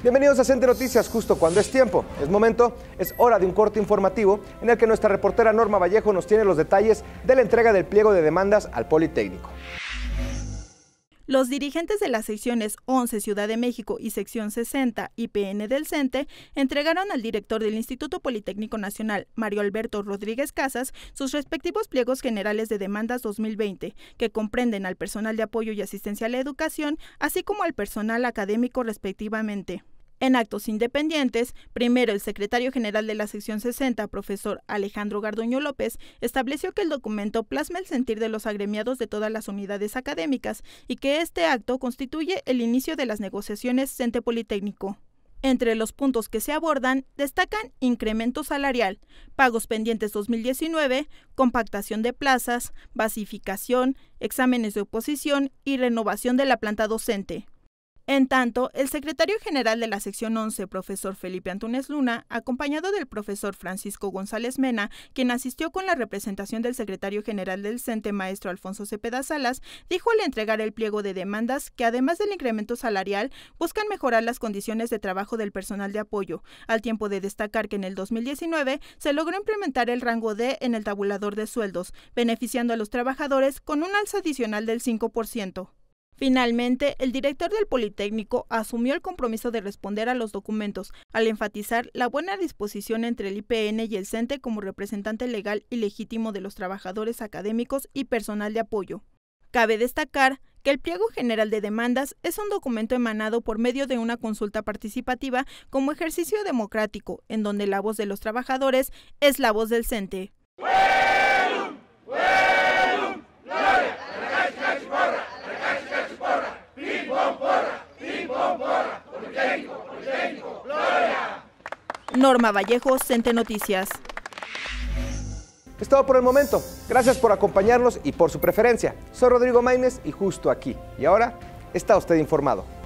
Bienvenidos a Cente Noticias, justo cuando es tiempo. Es momento, es hora de un corte informativo en el que nuestra reportera Norma Vallejo nos tiene los detalles de la entrega del pliego de demandas al Politécnico. Los dirigentes de las secciones 11 Ciudad de México y sección 60 IPN del CENTE entregaron al director del Instituto Politécnico Nacional, Mario Alberto Rodríguez Casas, sus respectivos pliegos generales de demandas 2020, que comprenden al personal de apoyo y asistencia a la educación, así como al personal académico respectivamente. En actos independientes, primero el secretario general de la sección 60, profesor Alejandro Gardoño López, estableció que el documento plasma el sentir de los agremiados de todas las unidades académicas y que este acto constituye el inicio de las negociaciones Cente Politécnico. Entre los puntos que se abordan destacan incremento salarial, pagos pendientes 2019, compactación de plazas, basificación, exámenes de oposición y renovación de la planta docente. En tanto, el secretario general de la sección 11, profesor Felipe Antunes Luna, acompañado del profesor Francisco González Mena, quien asistió con la representación del secretario general del CENTE, maestro Alfonso Cepeda Salas, dijo al entregar el pliego de demandas que, además del incremento salarial, buscan mejorar las condiciones de trabajo del personal de apoyo, al tiempo de destacar que en el 2019 se logró implementar el rango D en el tabulador de sueldos, beneficiando a los trabajadores con un alza adicional del 5%. Finalmente, el director del Politécnico asumió el compromiso de responder a los documentos, al enfatizar la buena disposición entre el IPN y el CENTE como representante legal y legítimo de los trabajadores académicos y personal de apoyo. Cabe destacar que el Pliego General de Demandas es un documento emanado por medio de una consulta participativa como ejercicio democrático, en donde la voz de los trabajadores es la voz del CENTE. Norma Vallejo, Cente Noticias. Es por el momento. Gracias por acompañarnos y por su preferencia. Soy Rodrigo Maínez y justo aquí. Y ahora está usted informado.